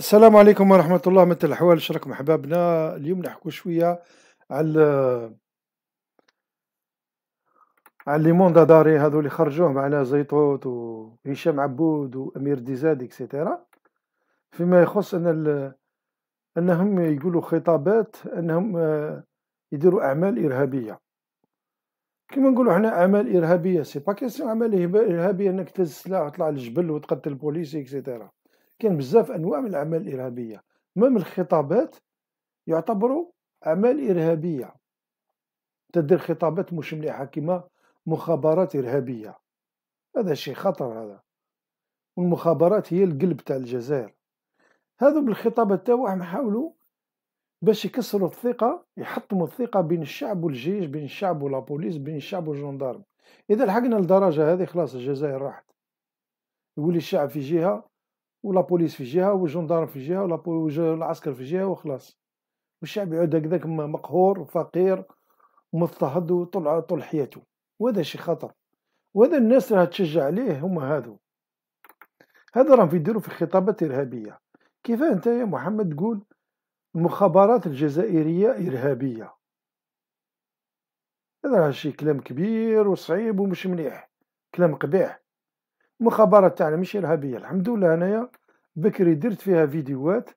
السلام عليكم ورحمة الله مثل الحوال شركم أحبابنا اليوم نحكو شوية على على لي موندا داري هذو اللي خرجوه معنا زيتوت وهشام عبود وأمير ديزاد اكسيتيرا فيما يخص أن ال... أنهم يقولوا خطابات أنهم آه، يديروا أعمال إرهابية كما نقولوا حنا أعمال إرهابية سي با كيسيون أعمال إرهابية أنك تهز سلاح وتطلع للجبل وتقتل البوليس اكسيتيرا كان بزاف انواع من الاعمال الارهابيه مام الخطابات يعتبروا اعمال ارهابيه تدير خطابات مش مليحه كيما مخابرات ارهابيه هذا شيء خطر هذا والمخابرات هي القلب تاع الجزائر هذو بالخطابات تاعهم حاولوا باش يكسروا الثقة يحطموا الثقة بين الشعب والجيش بين الشعب والبوليس بين الشعب والجندارم إذا لحقنا لدرجة هذه خلاص الجزائر راحت يولي الشعب في جهة ولا بوليس في جهه والجندار في جهه ولا العسكر في جهه وخلاص والشعب يعود هكذاك مقهور وفقير ومضطهد وطلع طول حياته وهذا شي خطر وهذا الناس راه تشجع عليه هما هادو هذا راهم يديروا في خطابات ارهابيه كيف انت يا محمد تقول المخابرات الجزائريه ارهابيه هذا راه شي كلام كبير وصعيب ومش مليح كلام قبيح المخابرات تاعنا مش ارهابيه الحمد لله انايا بكري درت فيها فيديوهات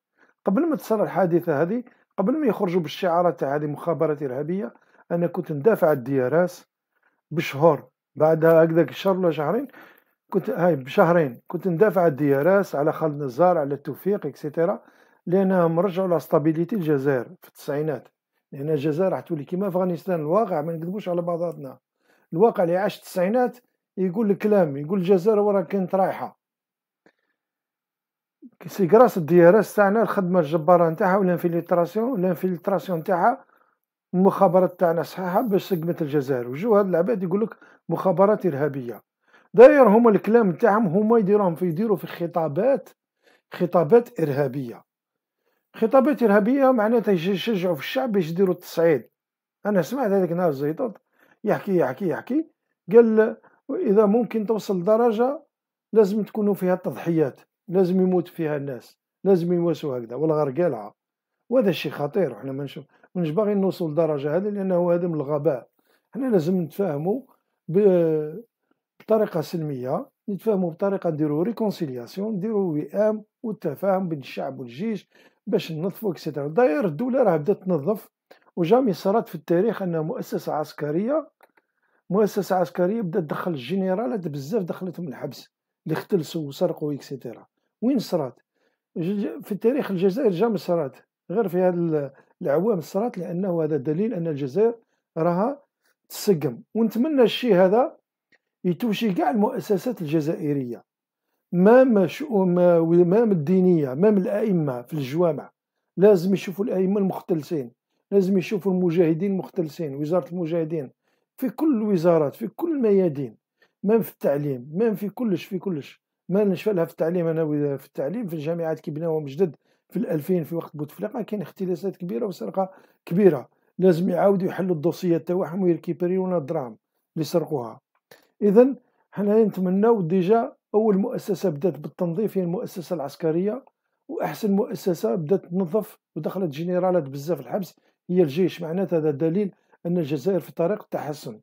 قبل ما تصير الحادثه هذه قبل ما يخرجوا بالشعارات تاع هذه مخابرات ارهابيه انا كنت ندافع على الدي ار اس بشهور بعدها هكذاك شهر ولا شهرين كنت هاي بشهرين كنت ندافع على الدي ار اس على خالد نزار على توفيق اكسيتيرا لانهم رجعوا لا ستابيليتي الجزائر في التسعينات لان الجزائر راح تولي كيما افغانستان الواقع ما نكذبوش على بعضاتنا الواقع اللي عاش التسعينات يقول الكلام يقول الجزائر وراه كانت رايحه سي كراس الديارات تاعنا الخدمه الجباره نتاعها والانفيلتراسيون الانفيلتراسيون نتاعها المخابرات تاعنا صحيحه باش سقمت الجزائر وجو هاد العباد يقول لك مخابرات ارهابيه داير هما الكلام تاعهم هما يديروهم في يديروا في خطابات خطابات ارهابيه خطابات ارهابيه معناتها يشجعوا في الشعب باش يديروا التصعيد انا سمعت هذاك نهار زيطوط يحكي يحكي يحكي قال واذا ممكن توصل درجه لازم تكونوا فيها التضحيات لازم يموت فيها الناس لازم يواسوا هكذا والغرقالعه وهذا الشيء خطير وحنا ما منش باغي نوصل لدرجه هذه لانه هذا من الغباء حنا لازم نتفاهموا بطريقه سلميه نتفاهموا بطريقه نديروا ريكونسيلياسيون نديروا وئام والتفاهم بين الشعب والجيش باش ننظفوا اكسيتيرا داير الدوله راه بدات تنظف وجامي صارت في التاريخ انها مؤسسه عسكريه مؤسسه عسكريه بدات تدخل الجنرالات بزاف دخلتهم الحبس اللي اختلسوا وسرقوا اكسيتيرا وين صرات في التاريخ الجزائر جام صرات غير في هذا العوام صرات لانه هذا دليل ان الجزائر راها تسقم ونتمنى الشيء هذا يتوشي كاع المؤسسات الجزائريه مام مام الدينيه مام الائمه في الجوامع لازم يشوفوا الائمه المختلسين لازم يشوفوا المجاهدين المختلسين وزاره المجاهدين في كل الوزارات في كل الميادين ما في التعليم ما في كلش في كلش ما نشفى لها في التعليم انا في التعليم في الجامعات كي بناوهم جدد في الألفين في وقت بوتفليقه كاين اختلاسات كبيره وسرقه كبيره لازم يعاودوا يحلوا الدوسيات تاعهم ويركيبريونا الدراهم اللي سرقوها اذا حنا نتمناو ديجا اول مؤسسه بدات بالتنظيف هي المؤسسه العسكريه واحسن مؤسسه بدات تنظف ودخلت جنرالات بزاف الحبس هي الجيش معناتها هذا دليل ان الجزائر في طريق التحسن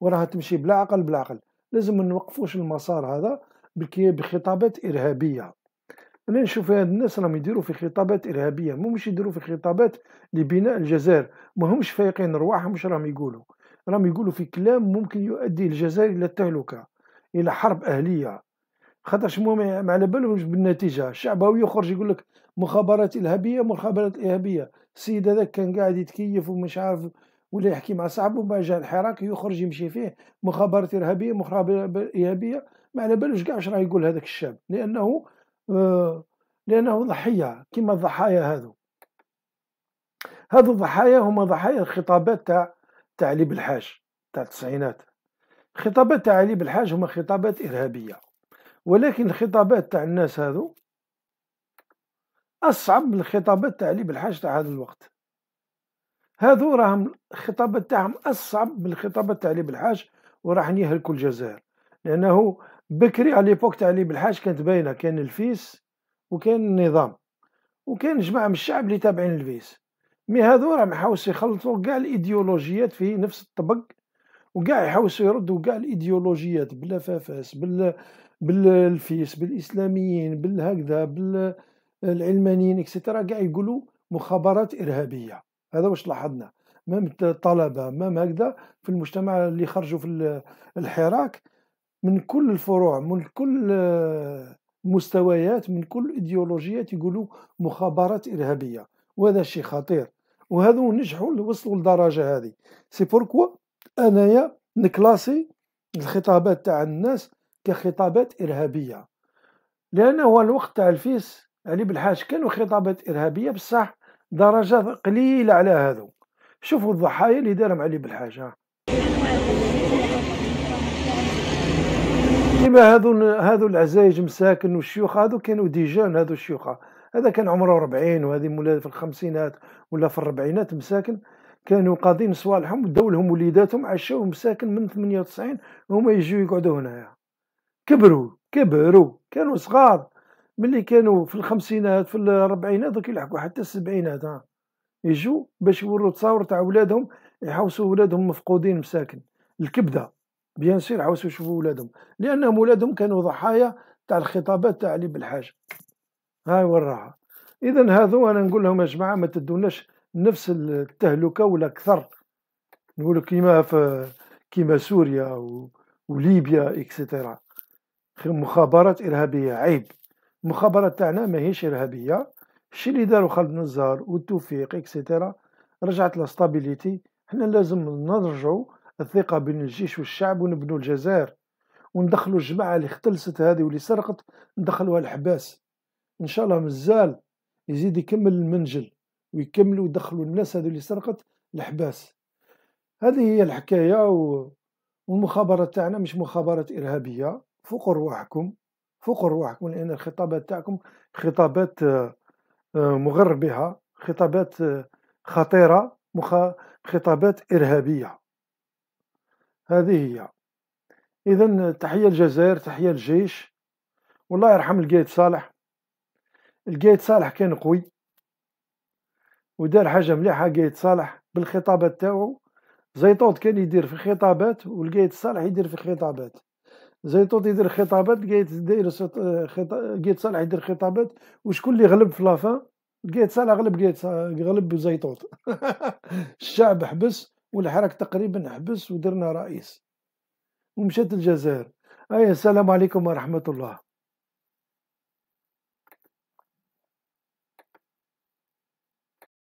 وراها تمشي بلا عقل بلا عقل لازم نوقفوش المسار هذا بخطابات ارهابيه انا نشوف هاد الناس راهم يديروا في خطابات ارهابيه مش يديروا في خطابات لبناء الجزائر همش فايقين رواحهم واش راهم يقولوا راهم يقولوا في كلام ممكن يؤدي الجزائر الى التهلكه الى حرب اهليه خاطرش هما ما على بالهمش بالنتيجه الشعب هو يخرج يقول لك مخابرات ارهابيه مخابرات ارهابيه السيد هذاك كان قاعد يتكيف ومش عارف ولا يحكي مع صاحبه ما جا الحراك يخرج يمشي فيه مخابرات ارهابيه مخابرات ارهابيه ما على بالوش كاع واش راه يقول هذاك الشاب لانه آه، لانه ضحيه كما الضحايا هذو هذو الضحايا هما ضحايا الخطابات تاع تاع علي بالحاج تاع التسعينات خطابات تاع علي بالحاج هما خطابات ارهابيه ولكن الخطابات تاع الناس هذو اصعب من الخطابات تاع علي بالحاج تاع هذا الوقت هذو راهم الخطابات تاعهم اصعب من الخطابات تاع علي بالحاج وراح يهلكوا الجزائر لانه بكري على ليبوك تاع علي بالحاج كانت باينه كان الفيس وكان النظام وكان جماعه من الشعب اللي تابعين الفيس مي هذو راهم يحاوسوا يخلطوا كاع الايديولوجيات في نفس الطبق وكاع يحاوسوا يردوا كاع الايديولوجيات باللفافاس بال بالفيس بالاسلاميين بالهكذا بالعلمانيين اكسترا كاع يقولوا مخابرات ارهابيه هذا واش لاحظنا مام الطلبه مام هكذا في المجتمع اللي خرجوا في الحراك من كل الفروع من كل مستويات من كل ايديولوجيات يقولوا مخابرات ارهابيه وهذا شيء خطير وهذو نجحوا وصلوا للدرجه هذه سي بوركوا انايا نكلاسي الخطابات تاع الناس كخطابات ارهابيه لانه هو الوقت تاع الفيس علي بالحاج كانوا خطابات ارهابيه بصح درجات قليله على هذو شوفوا الضحايا اللي دارهم علي بالحاجه كما هذو هذو العزايج مساكن والشيوخ هذو كانوا ديجان هذو الشيوخ هذا كان عمره 40 وهذه مولاد في الخمسينات ولا في الربعينات مساكن كانوا قاضين صوالحهم وداو لهم وليداتهم عاشوهم مساكن من 98 هما يجيو يقعدوا هنايا كبروا كبروا كانوا صغار ملي كانوا في الخمسينات في الاربعينات كيلحقوا حتى السبعينات ها يجوا باش يوروا تصاور تاع ولادهم يحوسوا ولادهم مفقودين مساكن الكبده بيان سير يحوسوا يشوفوا ولادهم لانهم ولادهم كانوا ضحايا تاع الخطابات تاع علي بالحاج هاي وراها اذا هذو انا نقول لهم يا جماعه ما تدوناش نفس التهلكه ولا اكثر نقول كيما في كيما سوريا وليبيا اكسيتيرا مخابرات ارهابيه عيب المخابرة تاعنا ماهيش إرهابية الشيء اللي دارو خالد نزار والتوفيق اكسيتيرا رجعت لاستابيليتي حنا لازم نرجعو الثقة بين الجيش والشعب ونبنو الجزائر وندخلو الجماعة اللي اختلست هذه واللي سرقت ندخلوها الحباس ان شاء الله مازال يزيد يكمل المنجل ويكملوا يدخلوا الناس هذه اللي سرقت الحباس هذه هي الحكاية و... والمخابرة تاعنا مش مخابرات إرهابية فوق رواحكم فوقوا رواحكم لأن الخطابات تاعكم خطابات آه، آه، مغربها خطابات آه، خطيرة خطابات إرهابية هذه هي إذا تحية الجزائر تحية الجيش والله يرحم القايد صالح القايد صالح كان قوي ودار حاجة مليحة قايد صالح بالخطابات تاعو زيطوط كان يدير في خطابات والقايد صالح يدير في خطابات زيتوت يدير خطابات لقيت داير آه، لقيت صالح يدير خطابات وشكون اللي غلب في لافان لقيت صالح غلب لقيت غلب زيتوت الشعب حبس والحراك تقريبا حبس ودرنا رئيس ومشات الجزائر اي السلام عليكم ورحمه الله